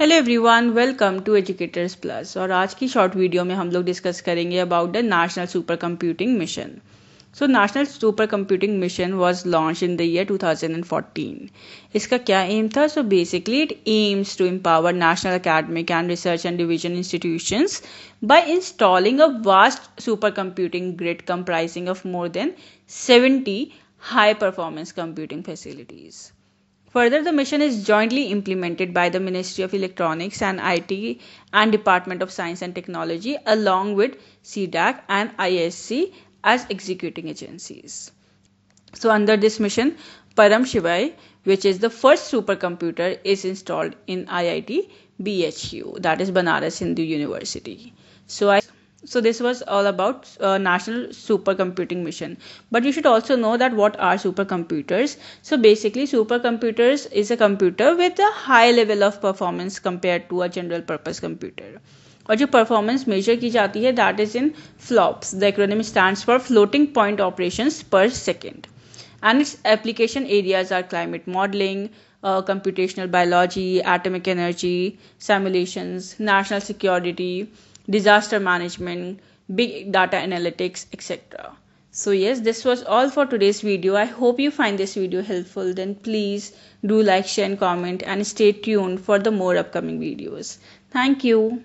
Hello everyone welcome to Educators Plus और आज की शॉर्ट वीडियो में हम लोग डिस्कस करेंगे about the national super computing mission so national super computing mission was launch in the year 2014 इसका क्या एम था so basically it aims to empower national academic and research and division institution by installing a vast super computing grid comprising of more than seventy high performance computing facilities Further, the mission is jointly implemented by the Ministry of Electronics and IT and Department of Science and Technology along with CDAC and ISC as executing agencies. So, under this mission, Param Shivai, which is the first supercomputer, is installed in IIT BHU, that is Banaras Hindu University. So, I so this was all about uh, national supercomputing mission but you should also know that what are supercomputers so basically supercomputers is a computer with a high level of performance compared to a general purpose computer और जो performance major की जाती है that is in flops the acronym stands for floating point per second and its application areas are climate modeling, uh, computational biology, atomic energy, simulations, national security, disaster management, big data analytics, etc. So yes, this was all for today's video. I hope you find this video helpful. Then please do like, share and comment and stay tuned for the more upcoming videos. Thank you.